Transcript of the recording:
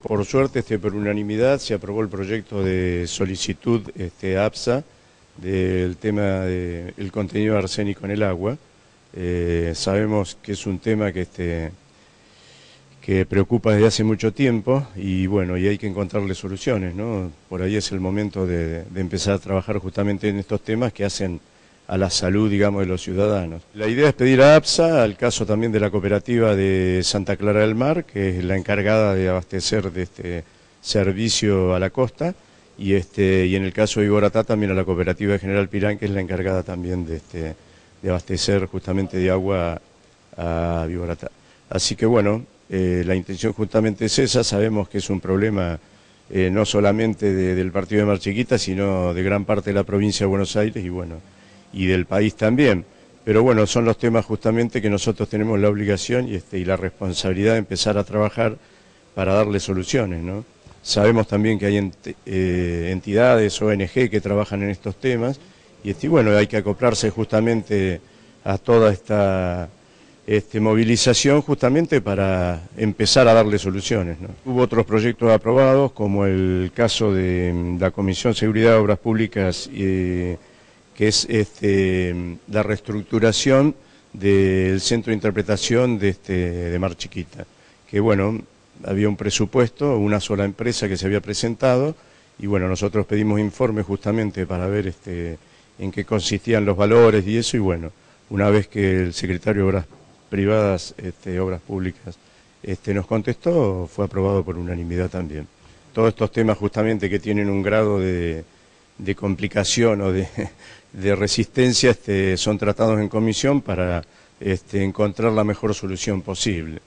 Por suerte, este, por unanimidad, se aprobó el proyecto de solicitud APSA este, del tema del contenido de arsénico en el agua. Eh, sabemos que es un tema que, este, que preocupa desde hace mucho tiempo y bueno, y hay que encontrarle soluciones, ¿no? Por ahí es el momento de empezar a trabajar justamente en estos temas que hacen a la salud, digamos, de los ciudadanos. La idea es pedir a APSA, al caso también de la cooperativa de Santa Clara del Mar, que es la encargada de abastecer de este servicio a la costa, y, este, y en el caso de Iboratá también a la cooperativa de General Pirán, que es la encargada también de, este, de abastecer justamente de agua a Viborata. Así que bueno, eh, la intención justamente es esa, sabemos que es un problema... Eh, no solamente del partido de Chiquita, sino de gran parte de la provincia de Buenos Aires y bueno, y del país también. Pero bueno, son los temas justamente que nosotros tenemos la obligación y, este, y la responsabilidad de empezar a trabajar para darle soluciones. ¿no? Sabemos también que hay eh, entidades, ONG que trabajan en estos temas este, y bueno, hay que acoplarse justamente a toda esta este, movilización justamente para empezar a darle soluciones. Hubo otros proyectos aprobados, como el caso de mm, la Comisión de Seguridad de Obras Públicas. Eh, que es este, la reestructuración del centro de interpretación de, este, de Mar Chiquita. Que bueno, había un presupuesto, una sola empresa que se había presentado, y bueno, nosotros pedimos informes justamente para ver este, en qué consistían los valores y eso, y bueno, una vez que el secretario de Obras Privadas, este, Obras Públicas, nos contestó, fue aprobado por unanimidad también. Todos estos temas justamente que tienen un grado de de complicación o de, resistencia este, son tratados en comisión para este, encontrar la mejor solución posible.